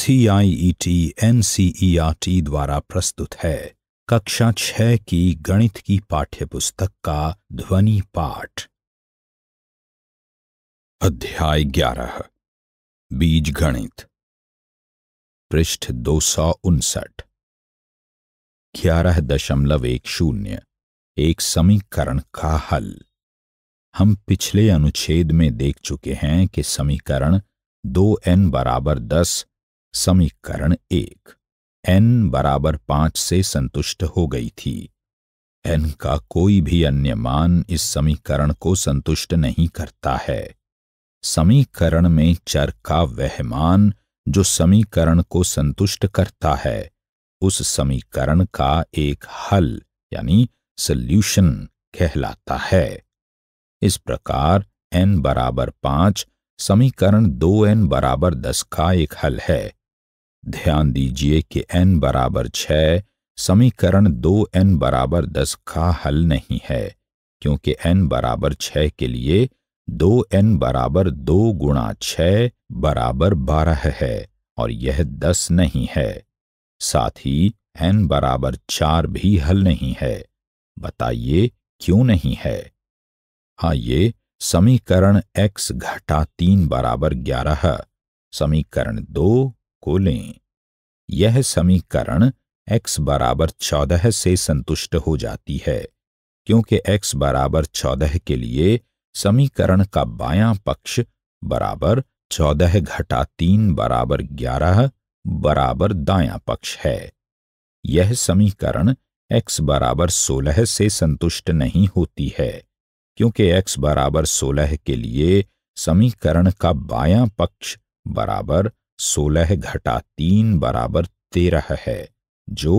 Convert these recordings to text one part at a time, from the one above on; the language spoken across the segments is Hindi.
सीआईईटी एनसीईआरटी e e द्वारा प्रस्तुत है कक्षा छह की गणित की पाठ्यपुस्तक का ध्वनि पाठ अध्याय ग्यारह बीज गणित पृष्ठ दो सौ उनसठ ग्यारह दशमलव एक शून्य एक समीकरण का हल हम पिछले अनुच्छेद में देख चुके हैं कि समीकरण दो एन बराबर दस समीकरण एक एन बराबर पांच से संतुष्ट हो गई थी एन का कोई भी अन्य मान इस समीकरण को संतुष्ट नहीं करता है समीकरण में चर का वह मान जो समीकरण को संतुष्ट करता है उस समीकरण का एक हल यानी सल्यूशन कहलाता है इस प्रकार n बराबर पांच समीकरण दो एन बराबर दस का एक हल है ध्यान दीजिए कि एन बराबर छ समीकरण दो एन बराबर दस का हल नहीं है क्योंकि एन बराबर छ के लिए दो एन बराबर दो गुणा छः बराबर बारह है और यह दस नहीं है साथ ही एन बराबर चार भी हल नहीं है बताइए क्यों नहीं है आइए समीकरण x घटा तीन बराबर ग्यारह समीकरण दो को लें यह समीकरण x बराबर चौदह से संतुष्ट हो जाती है क्योंकि x बराबर चौदह के लिए समीकरण का बायां पक्ष बराबर चौदह घटा तीन बराबर ग्यारह बराबर दायां पक्ष है यह समीकरण x बराबर सोलह से संतुष्ट नहीं होती है क्योंकि x बराबर सोलह के लिए समीकरण का बायां पक्ष बराबर सोलह घटा तीन बराबर तेरह है जो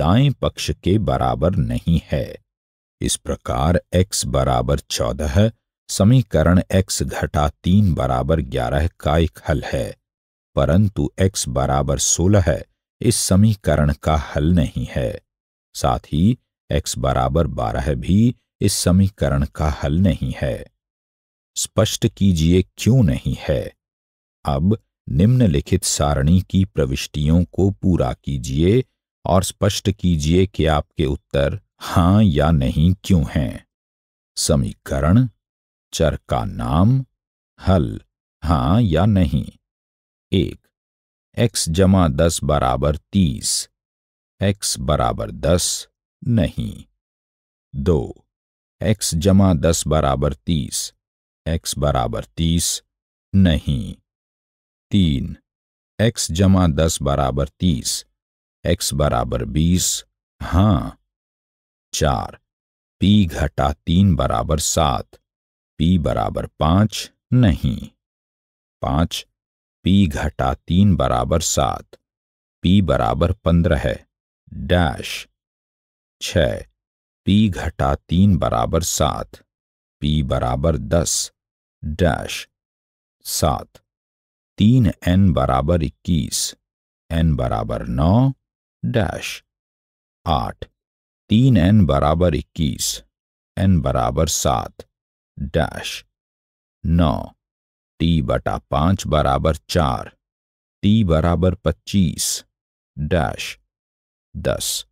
दाएं पक्ष के बराबर नहीं है इस प्रकार x बराबर चौदह समीकरण x घटा तीन बराबर ग्यारह का एक हल है परंतु x बराबर सोलह इस समीकरण का हल नहीं है साथ ही x बराबर बारह भी इस समीकरण का हल नहीं है स्पष्ट कीजिए क्यों नहीं है अब निम्नलिखित सारणी की प्रविष्टियों को पूरा कीजिए और स्पष्ट कीजिए कि आपके उत्तर हाँ या नहीं क्यों हैं समीकरण चर का नाम हल हाँ या नहीं एक एक्स जमा दस बराबर तीस एक्स बराबर दस नहीं दो एक्स जमा दस बराबर तीस एक्स बराबर तीस नहीं तीन एक्स जमा दस बराबर तीस एक्स बराबर बीस हाँ चार पी घटा तीन बराबर सात पी बराबर पांच नहीं पांच पी घटा तीन बराबर सात पी बराबर पंद्रह है डैश छ पी घटा तीन बराबर सात पी बराबर दस डैश सात तीन एन बराबर इक्कीस एन बराबर नौ डैश आठ तीन एन बराबर इक्कीस एन बराबर सात डैश नौ टी बटा पांच बराबर चार टी बराबर पच्चीस डैश दस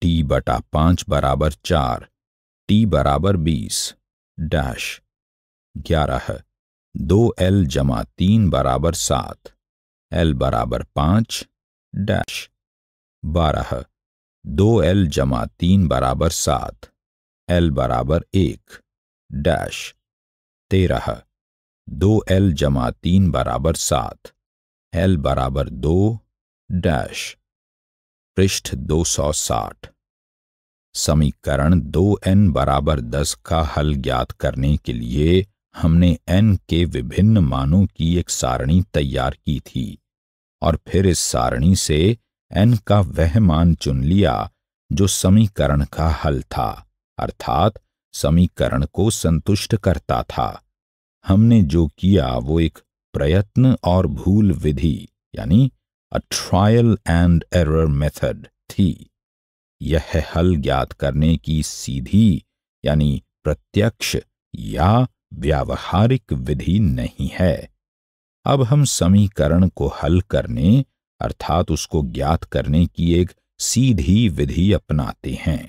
टी बटा पांच बराबर चार टी बराबर बीस डैश ग्यारह दो एल जमा तीन बराबर सात एल बराबर पांच डैश बारह दो एल जमा तीन बराबर सात एल बराबर एक डैश तेरह दो एल जमा तीन बराबर सात एल बराबर दो डैश पृष्ठ दो सौ साठ समीकरण दो एन बराबर दस का हल ज्ञात करने के लिए हमने एन के विभिन्न मानों की एक सारणी तैयार की थी और फिर इस सारणी से एन का वह मान चुन लिया जो समीकरण का हल था अर्थात समीकरण को संतुष्ट करता था हमने जो किया वो एक प्रयत्न और भूल विधि यानी a trial and error method थी यह हल ज्ञात करने की सीधी यानी प्रत्यक्ष या व्यावहारिक विधि नहीं है अब हम समीकरण को हल करने अर्थात उसको ज्ञात करने की एक सीधी विधि अपनाते हैं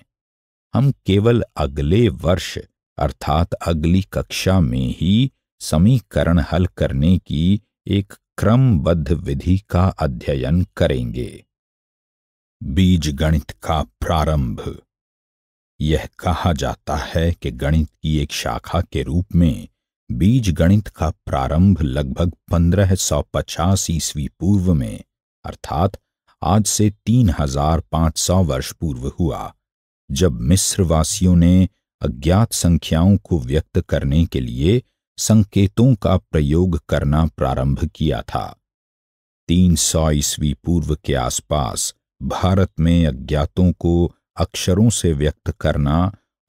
हम केवल अगले वर्ष अर्थात अगली कक्षा में ही समीकरण हल करने की एक क्रमबद्ध विधि का अध्ययन करेंगे बीज गणित का प्रारंभ यह कहा जाता है कि गणित की एक शाखा के रूप में बीज गणित का प्रारंभ लगभग 1550 ईस्वी पूर्व में अर्थात आज से 3500 वर्ष पूर्व हुआ जब मिस्रवासियों ने अज्ञात संख्याओं को व्यक्त करने के लिए संकेतों का प्रयोग करना प्रारंभ किया था 300 ईस्वी पूर्व के आसपास भारत में अज्ञातों को अक्षरों से व्यक्त करना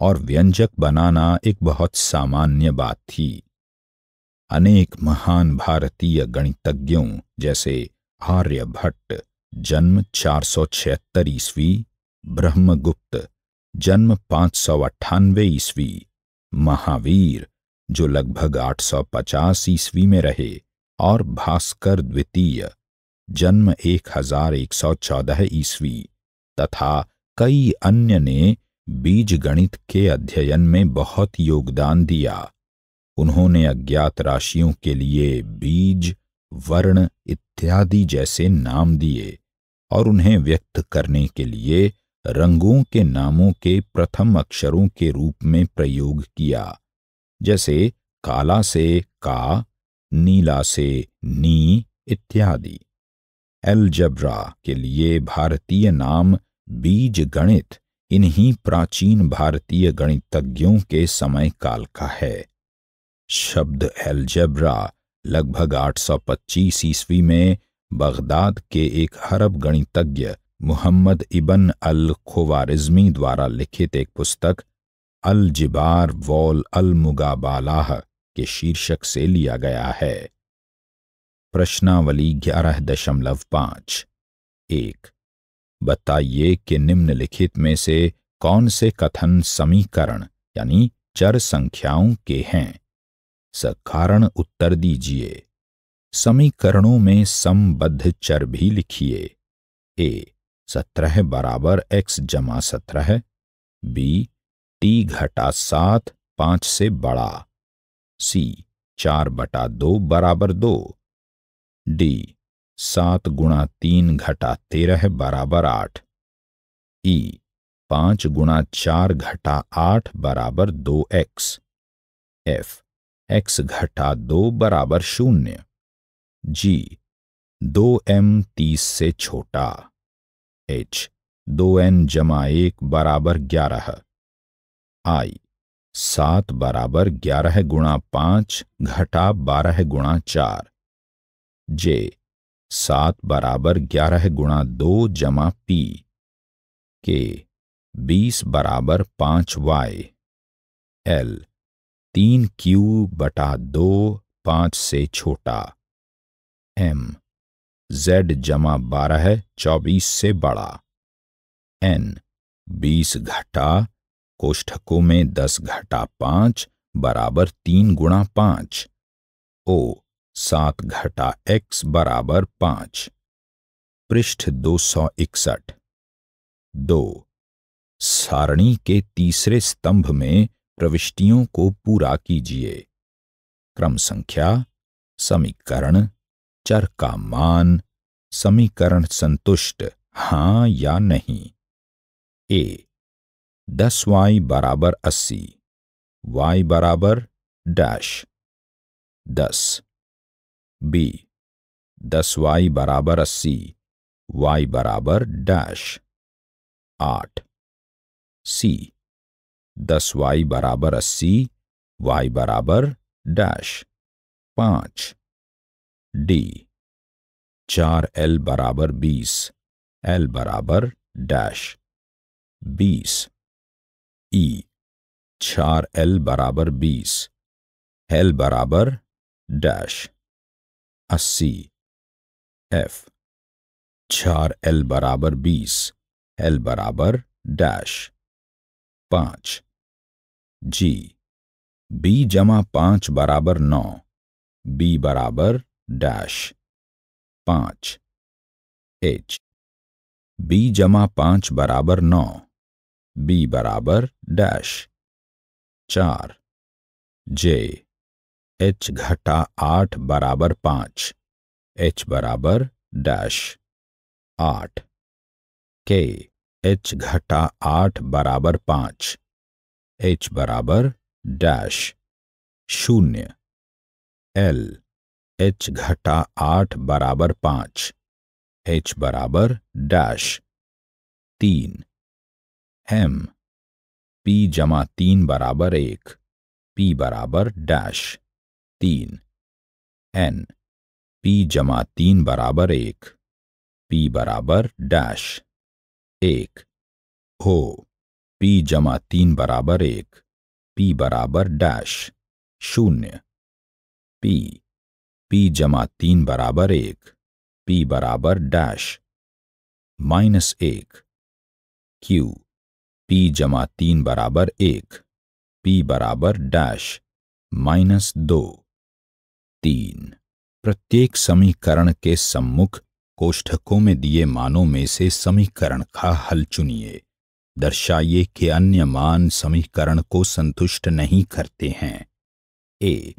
और व्यंजक बनाना एक बहुत सामान्य बात थी अनेक महान भारतीय गणितज्ञों जैसे आर्यभट्ट जन्म छिहत्तर ईस्वी ब्रह्मगुप्त जन्म पांच सौ अट्ठानवे ईस्वी महावीर जो लगभग आठ सौ पचास ईस्वी में रहे और भास्कर द्वितीय जन्म एक एक हजार सौ चौदह ईस्वी तथा कई अन्य ने बीज गणित के अध्ययन में बहुत योगदान दिया उन्होंने अज्ञात राशियों के लिए बीज वर्ण इत्यादि जैसे नाम दिए और उन्हें व्यक्त करने के लिए रंगों के नामों के प्रथम अक्षरों के रूप में प्रयोग किया जैसे काला से का नीला से नी इत्यादि एलजब्रा के लिए भारतीय नाम बीज गणित इन्हीं प्राचीन भारतीय गणितज्ञों के समय काल का है शब्द एल्जेब्रा लगभग 825 ईस्वी में बगदाद के एक अरब गणितज्ञ मुहम्मद इबन अल खोवारिज्मी द्वारा लिखित एक पुस्तक अल जिबार वॉल अल मुगाबालाह के शीर्षक से लिया गया है प्रश्नावली ग्यारह दशमलव पांच एक बताइए कि निम्नलिखित में से कौन से कथन समीकरण यानी चर संख्याओं के हैं सकारण उत्तर दीजिए समीकरणों में संबद्ध चर भी लिखिए ए सत्रह बराबर एक्स जमा सत्रह बी टी घटा सात पांच से बड़ा सी चार बटा दो बराबर दो डी सात गुणा तीन घटा तेरह बराबर आठ ई पांच गुणा चार घटा आठ बराबर दो एक्स एफ एक्स घटा दो बराबर शून्य जी दो एम तीस से छोटा एच दो एन जमा एक बराबर ग्यारह आई सात बराबर ग्यारह गुणा पांच घटा बारह गुणा चार जे सात बराबर ग्यारह गुणा दो जमा पी के बीस बराबर पांच वाई एल तीन क्यू बटा दो पांच से छोटा एम जेड जमा बारह चौबीस से बड़ा एन बीस घटा कोष्ठकों में दस घटा पांच बराबर तीन गुणा पांच ओ सात घटा एक्स बराबर पांच पृष्ठ दो सौ इकसठ दो सारणी के तीसरे स्तंभ में प्रविष्टियों को पूरा कीजिए क्रम संख्या समीकरण चर का मान समीकरण संतुष्ट हां या नहीं ए दस वाई बराबर अस्सी वाई बराबर डैश दस बी दस वाई बराबर अस्सी वाई बराबर डैश आठ सी दस वाई बराबर अस्सी वाई बराबर डैश पांच डी चार एल बराबर बीस एल बराबर डैश बीस ई चार एल बराबर बीस एल बराबर डैश अस्सी एफ चार एल बराबर बीस एल बराबर डैश पांच जी बी जमा पांच बराबर नौ बी बराबर डैश पांच एच बी जमा पांच बराबर नौ बी बराबर डैश चार जे एच घटा आठ बराबर पांच एच बराबर डैश आठ के एच घटा आठ बराबर पांच एच बराबर डैश शून्य एल एच घटा आठ बराबर पांच एच बराबर डैश तीन एम पी जमा तीन बराबर एक पी बराबर डैश तीन एन पी जमा तीन बराबर एक पी बराबर डैश एक हो पी जमा तीन बराबर एक पी बराबर डैश शून्य पी पी जमा तीन बराबर एक पी बराबर डैश माइनस एक क्यू पी जमा तीन बराबर एक पी बराबर डैश माइनस दो तीन प्रत्येक समीकरण के सम्मुख कोष्ठकों में दिए मानों में से समीकरण का हल चुनिए दर्शाइए कि अन्य मान समीकरण को संतुष्ट नहीं करते हैं ए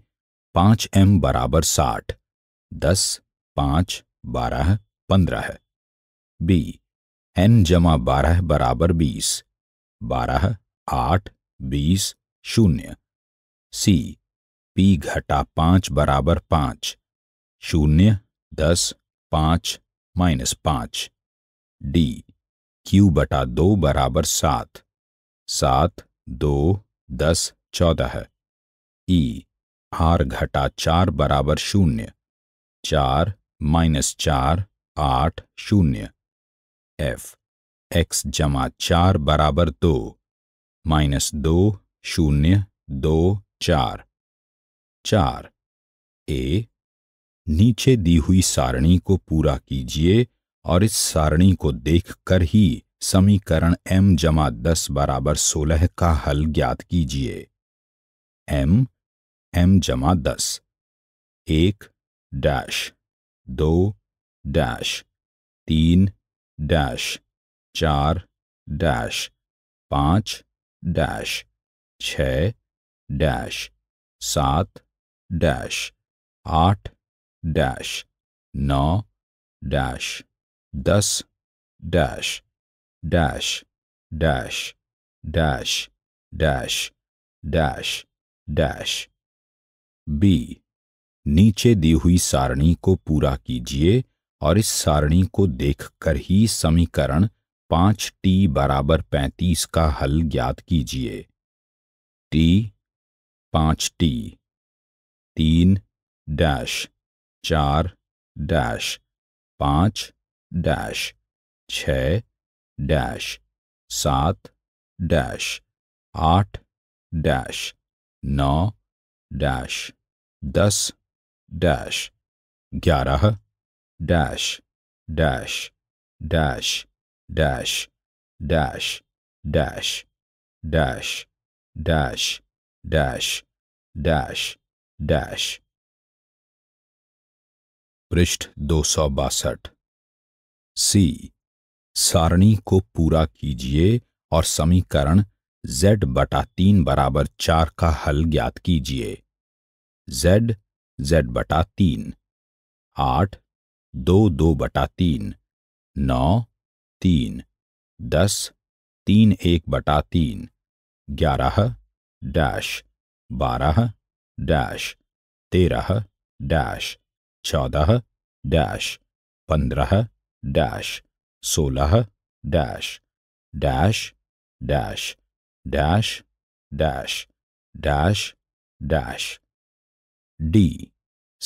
पांच एम बराबर साठ दस पांच बारह पंद्रह बी एन जमा बारह बराबर बीस बारह आठ बीस शून्य सी पी घटा पांच बराबर पांच शून्य दस पांच माइनस पांच डी क्यू बटा दो बराबर सात सात दो दस चौदह ई e आर घटा चार बराबर शून्य चार माइनस चार आठ शून्य एफ एक्स जमा चार बराबर दो माइनस दो शून्य दो चार चार ए नीचे दी हुई सारणी को पूरा कीजिए और इस सारणी को देखकर ही समीकरण m जमा दस बराबर सोलह का हल ज्ञात कीजिए m m जमा दस एक डैश दो डैश तीन डैश चार डैश पांच डैश छ डैश सात डैश आठ डैश नौ डैश दस dash dash dash dash dash dash dash b नीचे दी हुई सारणी को पूरा कीजिए और इस सारणी को देखकर ही समीकरण पांच टी बराबर पैंतीस का हल ज्ञात कीजिए टी पांच टी तीन डैश चार डैश पाँच डैश छ डैश सात डैश आठ डैश नौ डैश दस डैश ग्यारह dash dash dash dash dash dash dash dash dash dash dash पृष्ठ दो सौ बासठ सी सारणी को पूरा कीजिए और समीकरण z बटा तीन बराबर चार का हल ज्ञात कीजिए z z बटा तीन आठ दो दो बटा तीन नौ तीन दस तीन एक बटा तीन ग्यारह डैश बारह डैश तेरह डैश चौदह डैश पंद्रह डैश सोलह dash dash dash dash dash dash dash d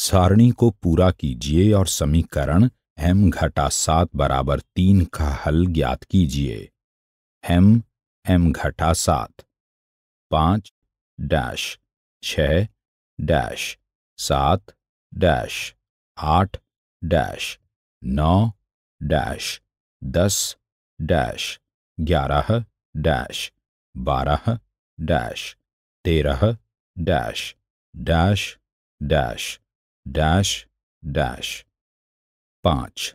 सारणी को पूरा कीजिए और समीकरण एम घटा सात बराबर तीन का हल ज्ञात कीजिए एम एम घटा सात पाँच डैश छह डैश सात डैश आठ डैश नौ डैश दस डैश ग्यारह डैश बारह डैश तेरह dash dash dash dash dash पाँच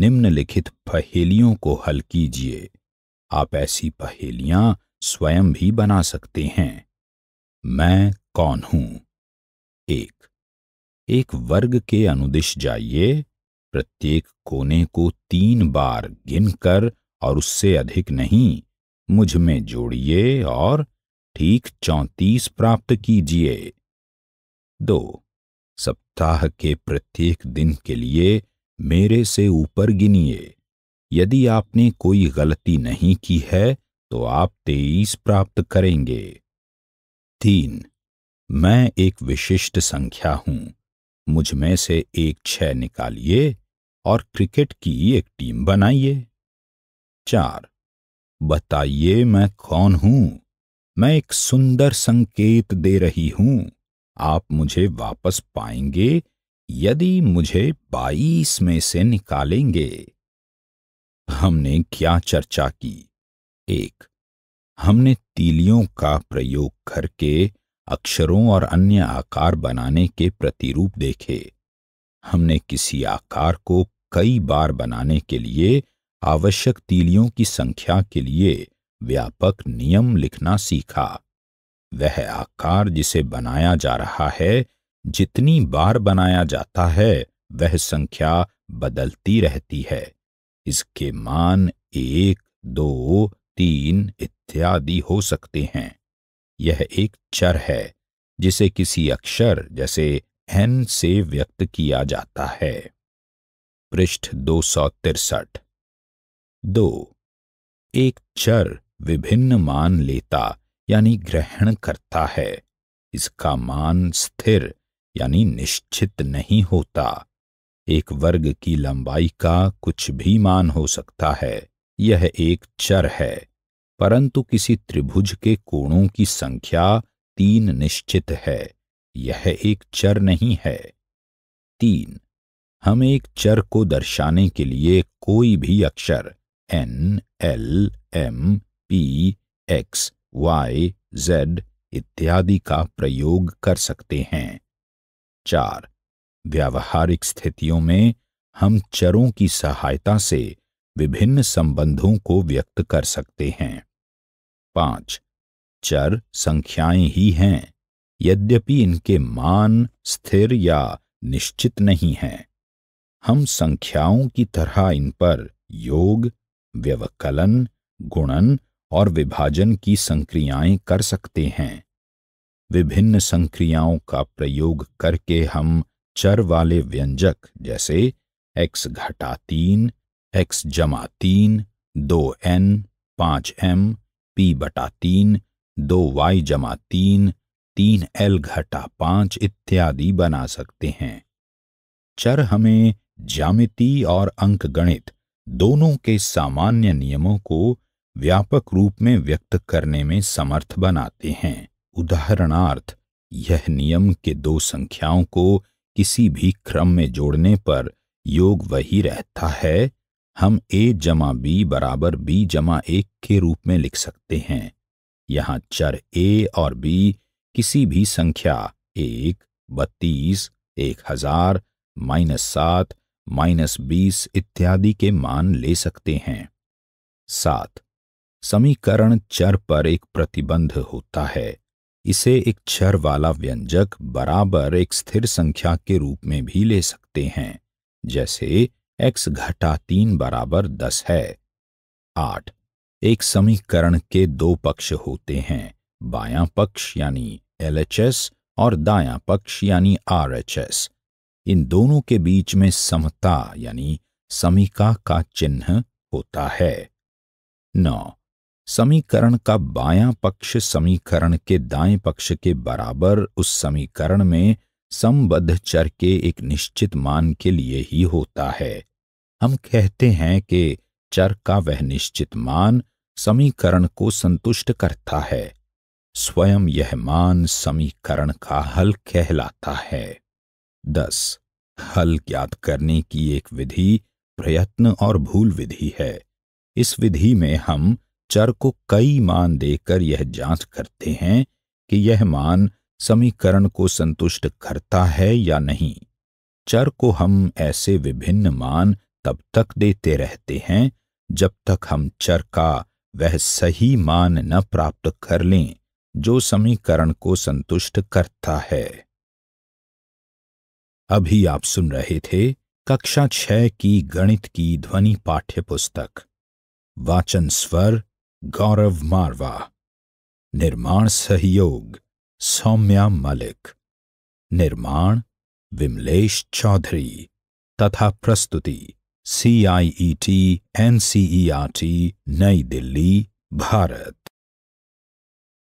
निम्नलिखित पहेलियों को हल कीजिए आप ऐसी पहेलियां स्वयं भी बना सकते हैं मैं कौन हूं एक एक वर्ग के अनुदिश जाइए प्रत्येक कोने को तीन बार गिनकर और उससे अधिक नहीं मुझ में जोड़िए और ठीक चौंतीस प्राप्त कीजिए दो सप्ताह के प्रत्येक दिन के लिए मेरे से ऊपर गिनिए यदि आपने कोई गलती नहीं की है तो आप तेईस प्राप्त करेंगे तीन मैं एक विशिष्ट संख्या हूं मुझ में से एक छह निकालिए और क्रिकेट की एक टीम बनाइए चार बताइए मैं कौन हूं मैं एक सुंदर संकेत दे रही हूं आप मुझे वापस पाएंगे यदि मुझे बाईस में से निकालेंगे हमने क्या चर्चा की एक हमने तीलियों का प्रयोग करके अक्षरों और अन्य आकार बनाने के प्रतिरूप देखे हमने किसी आकार को कई बार बनाने के लिए आवश्यक तीलियों की संख्या के लिए व्यापक नियम लिखना सीखा वह आकार जिसे बनाया जा रहा है जितनी बार बनाया जाता है वह संख्या बदलती रहती है इसके मान एक दो तीन इत्यादि हो सकते हैं यह एक चर है जिसे किसी अक्षर जैसे एन से व्यक्त किया जाता है पृष्ठ दो सौ तिरसठ दो एक चर विभिन्न मान लेता यानी ग्रहण करता है इसका मान स्थिर यानी निश्चित नहीं होता एक वर्ग की लंबाई का कुछ भी मान हो सकता है यह एक चर है परंतु किसी त्रिभुज के कोणों की संख्या तीन निश्चित है यह एक चर नहीं है तीन हम एक चर को दर्शाने के लिए कोई भी अक्षर n l m p x y z इत्यादि का प्रयोग कर सकते हैं चार व्यावहारिक स्थितियों में हम चरों की सहायता से विभिन्न संबंधों को व्यक्त कर सकते हैं पांच चर संख्याएं ही हैं यद्यपि इनके मान स्थिर या निश्चित नहीं हैं हम संख्याओं की तरह इन पर योग व्यवकलन गुणन और विभाजन की संक्रियाएं कर सकते हैं विभिन्न संक्रियाओं का प्रयोग करके हम चर वाले व्यंजक जैसे x घटा तीन एक्स जमा तीन दो एन पांच एम पी बटा तीन दो वाई जमा तीन तीन एल घटा पांच इत्यादि बना सकते हैं चर हमें ज्यामिति और अंक गणित दोनों के सामान्य नियमों को व्यापक रूप में व्यक्त करने में समर्थ बनाते हैं उदाहरणार्थ यह नियम के दो संख्याओं को किसी भी क्रम में जोड़ने पर योग वही रहता है हम ए जमा बी बराबर बी जमा एक के रूप में लिख सकते हैं यहाँ चर ए और बी किसी भी संख्या एक बत्तीस एक हजार माइनस सात माइनस बीस इत्यादि के मान ले सकते हैं सात समीकरण चर पर एक प्रतिबंध होता है इसे एक चर वाला व्यंजक बराबर एक स्थिर संख्या के रूप में भी ले सकते हैं जैसे एक्स घटा तीन बराबर दस है आठ एक समीकरण के दो पक्ष होते हैं बायां पक्ष यानी एलएचएस और दायां पक्ष यानी आरएचएस इन दोनों के बीच में समता यानी समीका का चिन्ह होता है नौ समीकरण का बायां पक्ष समीकरण के दाएं पक्ष के बराबर उस समीकरण में संबद्ध चर के एक निश्चित मान के लिए ही होता है हम कहते हैं कि चर का वह निश्चित मान समीकरण को संतुष्ट करता है स्वयं यह मान समीकरण का हल कहलाता है दस हल ज्ञात करने की एक विधि प्रयत्न और भूल विधि है इस विधि में हम चर को कई मान देकर यह जांच करते हैं कि यह मान समीकरण को संतुष्ट करता है या नहीं चर को हम ऐसे विभिन्न मान तब तक देते रहते हैं जब तक हम चर का वह सही मान न प्राप्त कर लें जो समीकरण को संतुष्ट करता है अभी आप सुन रहे थे कक्षा छह की गणित की ध्वनि पाठ्य पुस्तक वाचन स्वर गौरव मारवा निर्माण सहयोग सौम्या मलिक निर्माण विमलेश चौधरी तथा प्रस्तुति C I E T N C E R T, NCERT, Delhi, Bharat.